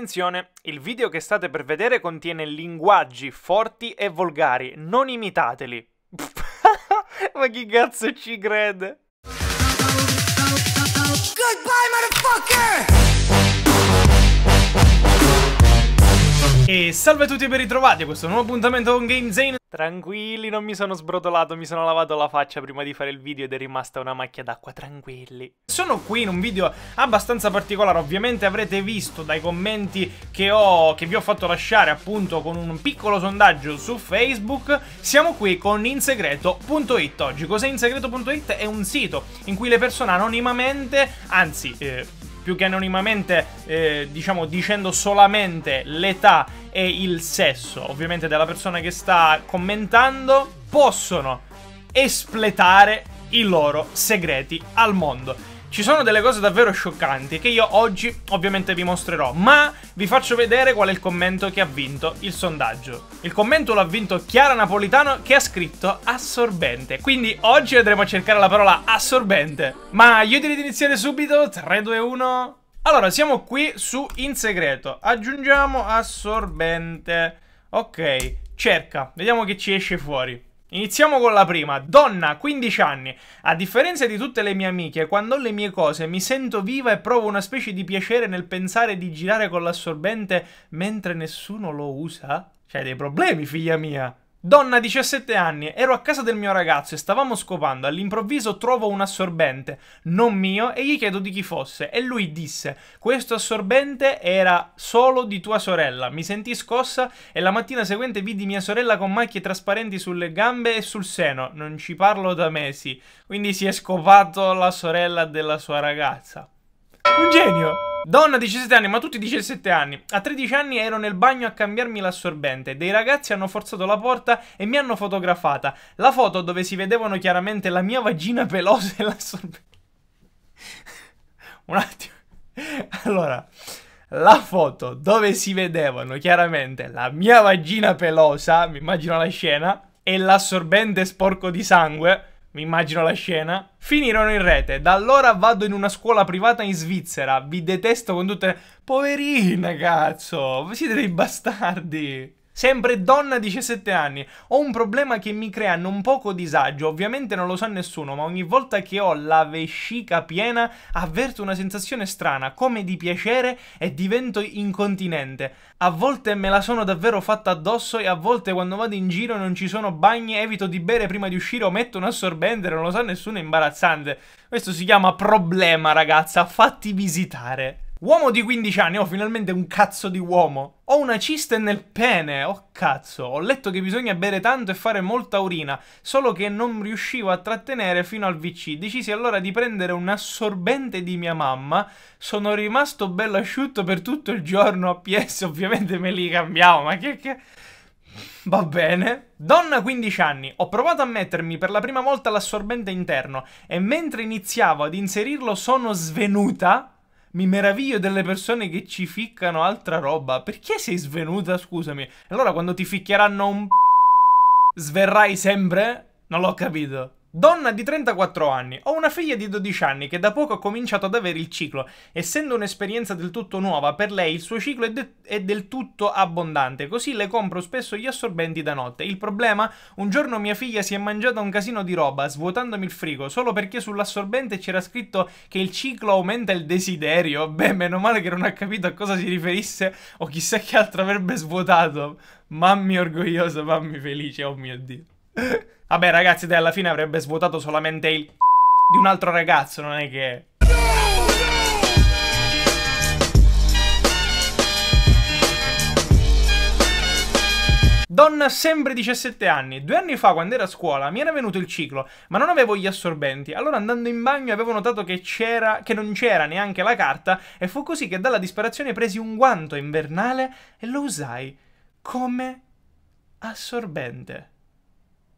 Attenzione, il video che state per vedere contiene linguaggi forti e volgari, non imitateli. Ma chi cazzo ci crede? Goodbye! salve a tutti e ben ritrovati a questo nuovo appuntamento con GameZane Tranquilli, non mi sono sbrodolato, mi sono lavato la faccia prima di fare il video ed è rimasta una macchia d'acqua, tranquilli Sono qui in un video abbastanza particolare, ovviamente avrete visto dai commenti che, ho, che vi ho fatto lasciare appunto con un piccolo sondaggio su Facebook Siamo qui con insegreto.it oggi, cos'è insegreto.it? È un sito in cui le persone anonimamente, anzi... Eh, più che anonimamente, eh, diciamo dicendo solamente l'età e il sesso, ovviamente della persona che sta commentando, possono espletare i loro segreti al mondo. Ci sono delle cose davvero scioccanti che io oggi ovviamente vi mostrerò, ma vi faccio vedere qual è il commento che ha vinto il sondaggio. Il commento l'ha vinto Chiara Napolitano che ha scritto assorbente, quindi oggi andremo a cercare la parola assorbente. Ma io direi di iniziare subito, 3, 2, 1... Allora, siamo qui su in segreto, aggiungiamo assorbente, ok, cerca, vediamo che ci esce fuori. Iniziamo con la prima. Donna, 15 anni. A differenza di tutte le mie amiche, quando ho le mie cose mi sento viva e provo una specie di piacere nel pensare di girare con l'assorbente mentre nessuno lo usa? C'hai dei problemi, figlia mia. Donna 17 anni, ero a casa del mio ragazzo e stavamo scopando, all'improvviso trovo un assorbente, non mio, e gli chiedo di chi fosse, e lui disse, questo assorbente era solo di tua sorella, mi sentii scossa e la mattina seguente vidi mia sorella con macchie trasparenti sulle gambe e sul seno, non ci parlo da mesi, quindi si è scopato la sorella della sua ragazza. Un genio! Donna 17 anni, ma tutti 17 anni. A 13 anni ero nel bagno a cambiarmi l'assorbente. Dei ragazzi hanno forzato la porta e mi hanno fotografata. La foto dove si vedevano chiaramente la mia vagina pelosa e l'assorbente. Un attimo. Allora, la foto dove si vedevano chiaramente la mia vagina pelosa, mi immagino la scena, e l'assorbente sporco di sangue mi immagino la scena, finirono in rete. Da allora vado in una scuola privata in Svizzera, vi detesto con tutte... Poverina, cazzo, siete dei bastardi. Sempre donna 17 anni. Ho un problema che mi crea non poco disagio. Ovviamente non lo sa nessuno, ma ogni volta che ho la vescica piena avverto una sensazione strana, come di piacere e divento incontinente. A volte me la sono davvero fatta addosso e a volte quando vado in giro non ci sono bagni, evito di bere prima di uscire o metto un assorbente, non lo sa nessuno, è imbarazzante. Questo si chiama problema, ragazza, fatti visitare. Uomo di 15 anni, ho finalmente un cazzo di uomo. Ho una ciste nel pene, oh cazzo. Ho letto che bisogna bere tanto e fare molta urina, solo che non riuscivo a trattenere fino al VC. Decisi allora di prendere un assorbente di mia mamma. Sono rimasto bello asciutto per tutto il giorno. APS ovviamente me li cambiamo, ma che che... Va bene. Donna 15 anni, ho provato a mettermi per la prima volta l'assorbente interno e mentre iniziavo ad inserirlo sono svenuta mi meraviglio delle persone che ci ficcano altra roba. Perché sei svenuta, scusami? Allora quando ti ficcheranno un... Sverrai sempre? Non l'ho capito. Donna di 34 anni, ho una figlia di 12 anni che da poco ha cominciato ad avere il ciclo. Essendo un'esperienza del tutto nuova, per lei il suo ciclo è, de- è, del tutto abbondante, così le compro spesso gli assorbenti da notte. Il problema? Un giorno mia figlia si è mangiata un casino di roba, svuotandomi il frigo, solo perché sull'assorbente c'era scritto che il ciclo aumenta il desiderio. Beh, meno male che non ha capito a cosa si riferisse o chissà che altro avrebbe svuotato. Mammi orgogliosa, mammi felice, oh mio Dio. Vabbè ragazzi, dai, alla fine avrebbe svuotato solamente il di un altro ragazzo, non è che... Donna sempre 17 anni. Due anni fa, quando ero a scuola, mi era venuto il ciclo, ma non avevo gli assorbenti. Allora, andando in bagno, avevo notato che, che non c'era neanche la carta, e fu così che dalla disperazione presi un guanto invernale e lo usai come assorbente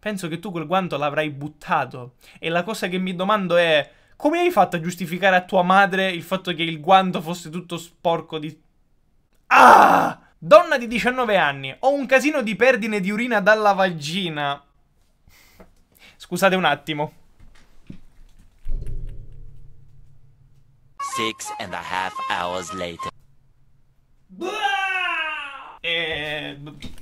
penso che tu quel guanto l'avrai buttato. E la cosa che mi domando è... Come hai fatto a giustificare a tua madre il fatto che il guanto fosse tutto sporco di... Ah! Donna di 19 anni, ho un casino di perdine di urina dalla vagina. Scusate un attimo. Six and a half hours later. E...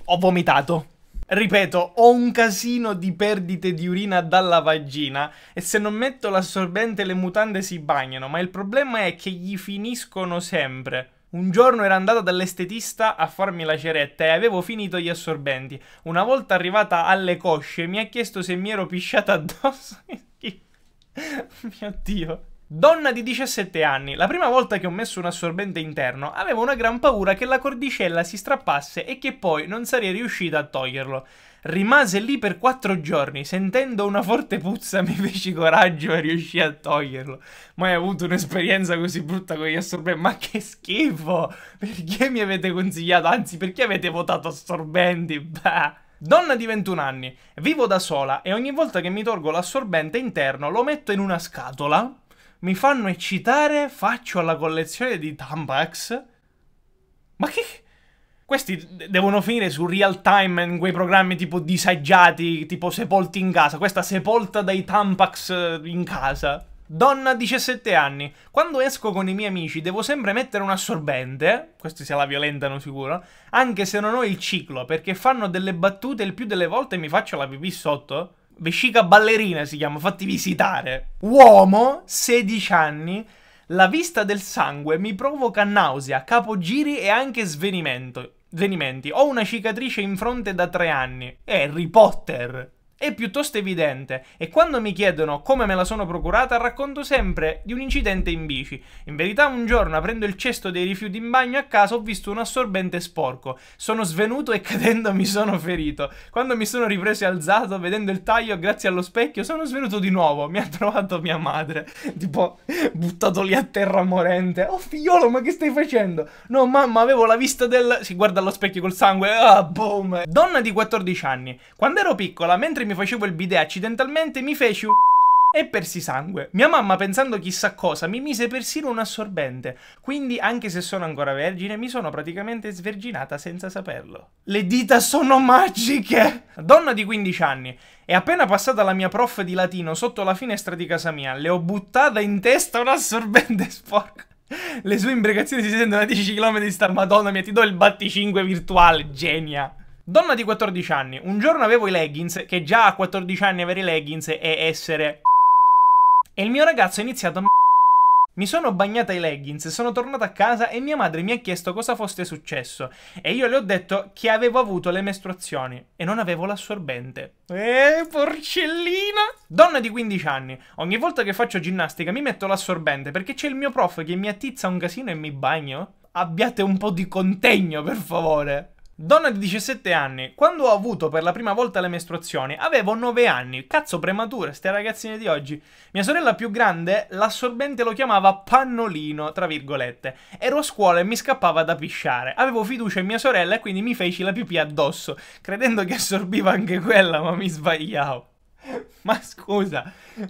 Ho vomitato. Ripeto, ho un casino di perdite di urina dalla vagina e se non metto l'assorbente le mutande si bagnano, ma il problema è che gli finiscono sempre. Un giorno ero andata dall'estetista a farmi la ceretta e avevo finito gli assorbenti. Una volta arrivata alle cosce mi ha chiesto se mi ero pisciata addosso. Mio Dio. Donna di 17 anni, la prima volta che ho messo un assorbente interno avevo una gran paura che la cordicella si strappasse e che poi non sarei riuscita a toglierlo. Rimase lì per 4 giorni, sentendo una forte puzza mi feci coraggio e riuscì a toglierlo. Mai avuto un'esperienza così brutta con gli assorbenti? Ma che schifo! Perché mi avete consigliato? Anzi, perché avete votato assorbenti? Bah! Donna di 21 anni, vivo da sola e ogni volta che mi tolgo l'assorbente interno lo metto in una scatola mi fanno eccitare, faccio alla collezione di Tampax. Ma che... Questi devono finire su real time in quei programmi tipo disagiati, tipo sepolti in casa. Questa sepolta dai Tampax eh, in casa. Donna 17 anni. Quando esco con i miei amici devo sempre mettere un assorbente, questi se la violentano sicuro, anche se non ho il ciclo, perché fanno delle battute il più delle volte mi faccio la pipì sotto vescica ballerina si chiama, fatti visitare. Uomo, 16 anni, la vista del sangue mi provoca nausea, capogiri e anche svenimento. Svenimenti. Ho una cicatrice in fronte da tre anni. Harry Potter è piuttosto evidente e quando mi chiedono come me la sono procurata racconto sempre di un incidente in bici. In verità un giorno aprendo il cesto dei rifiuti in bagno a casa ho visto un assorbente sporco. Sono svenuto e cadendo mi sono ferito. Quando mi sono ripreso e alzato vedendo il taglio grazie allo specchio sono svenuto di nuovo. Mi ha trovato mia madre. Tipo buttato lì a terra morente. Oh figliolo ma che stai facendo? No mamma avevo la vista del... Si guarda allo specchio col sangue. Ah boom. Donna di 14 anni. Quando ero piccola mentre mi facevo il bidet accidentalmente mi feci un... E persi sangue. Mia mamma, pensando chissà cosa, mi mise persino un assorbente. Quindi, anche se sono ancora vergine, mi sono praticamente sverginata senza saperlo. Le dita sono magiche! Donna di 15 anni. È appena passata la mia prof di latino sotto la finestra di casa mia. Le ho buttata in testa un assorbente sporco. Le sue imbricazioni si sentono a 10 km di star. Madonna mia, ti do il batticinque virtuale, genia. Donna di 14 anni, un giorno avevo i leggings, che già a 14 anni avere i leggings è essere... E il mio ragazzo ha iniziato a... Mi sono bagnata i leggings, sono tornata a casa e mia madre mi ha chiesto cosa fosse successo e io le ho detto che avevo avuto le mestruazioni e non avevo l'assorbente. Eh, porcellina! Donna di 15 anni, ogni volta che faccio ginnastica mi metto l'assorbente perché c'è il mio prof che mi attizza un casino e mi bagno. Abbiate un po' di contegno, per favore. Donna di 17 anni, quando ho avuto per la prima volta le mestruazioni, avevo 9 anni. Cazzo premature, ste ragazzine di oggi. Mia sorella più grande, l'assorbente lo chiamava pannolino, tra virgolette. Ero a scuola e mi scappava da pisciare. Avevo fiducia in mia sorella e quindi mi feci la pipì addosso, credendo che assorbiva anche quella, ma mi sbagliavo. ma scusa.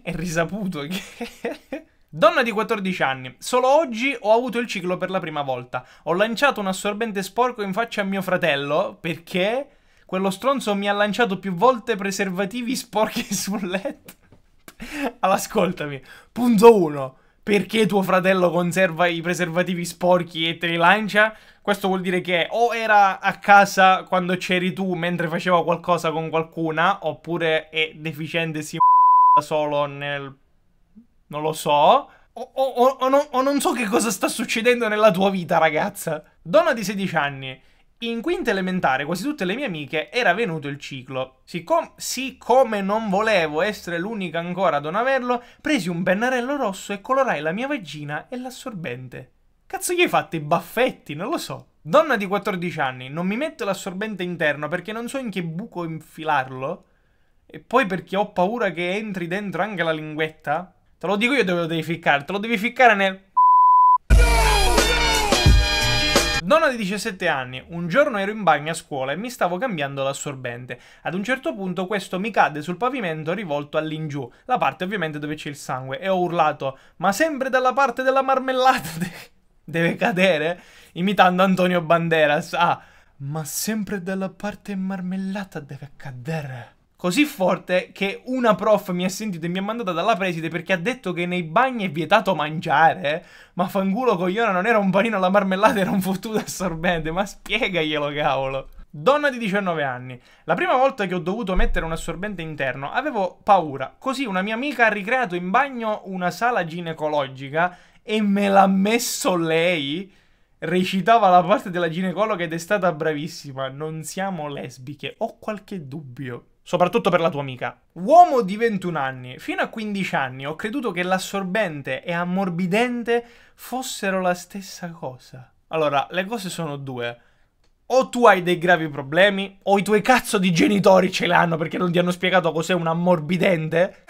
È risaputo che... Donna di 14 anni, solo oggi ho avuto il ciclo per la prima volta. Ho lanciato un assorbente sporco in faccia a mio fratello perché quello stronzo mi ha lanciato più volte preservativi sporchi sul letto. ascoltami. Punto 1. Perché tuo fratello conserva i preservativi sporchi e te li lancia? Questo vuol dire che o era a casa quando c'eri tu mentre faceva qualcosa con qualcuna, oppure è deficiente e si solo nel non lo so. O, o, o, non, o, non, so che cosa sta succedendo nella tua vita, ragazza. Donna di 16 anni. In quinta elementare, quasi tutte le mie amiche, era venuto il ciclo. Siccome, siccome non volevo essere l'unica ancora ad non averlo, presi un pennarello rosso e colorai la mia vagina e l'assorbente. Cazzo gli hai fatto i baffetti? Non lo so. Donna di 14 anni, non mi metto l'assorbente interno perché non so in che buco infilarlo. E poi perché ho paura che entri dentro anche la linguetta. Te lo dico io dove lo devi ficcare. Te lo devi ficcare nel... Donna di 17 anni, un giorno ero in bagno a scuola e mi stavo cambiando l'assorbente. Ad un certo punto questo mi cadde sul pavimento rivolto all'ingiù, la parte ovviamente dove c'è il sangue, e ho urlato, ma sempre dalla parte della marmellata deve cadere? Imitando Antonio Banderas. Ah, ma sempre dalla parte marmellata deve cadere così forte che una prof mi ha sentito e mi ha mandato dalla preside perché ha detto che nei bagni è vietato mangiare. Ma fangulo cogliona non era un panino alla marmellata, era un fottuto assorbente. Ma spiegaglielo, cavolo. Donna di 19 anni. La prima volta che ho dovuto mettere un assorbente interno avevo paura. Così una mia amica ha ricreato in bagno una sala ginecologica e me l'ha messo lei. Recitava la parte della ginecologa ed è stata bravissima. Non siamo lesbiche, ho qualche dubbio soprattutto per la tua amica. Uomo di 21 anni, fino a 15 anni ho creduto che l'assorbente e ammorbidente fossero la stessa cosa. Allora, le cose sono due. O tu hai dei gravi problemi, o i tuoi cazzo di genitori ce l'hanno perché non ti hanno spiegato cos'è un ammorbidente.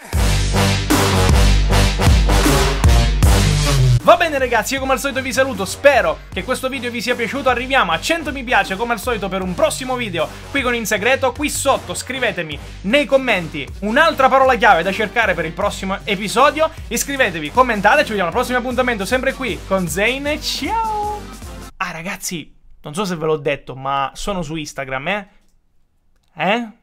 Va bene ragazzi, io come al solito vi saluto, spero che questo video vi sia piaciuto, arriviamo a 100 mi piace come al solito per un prossimo video qui con In Segreto, qui sotto scrivetemi nei commenti un'altra parola chiave da cercare per il prossimo episodio, iscrivetevi, commentate, ci vediamo al prossimo appuntamento sempre qui con Zane, ciao! Ah ragazzi, non so se ve l'ho detto, ma sono su Instagram, eh? Eh?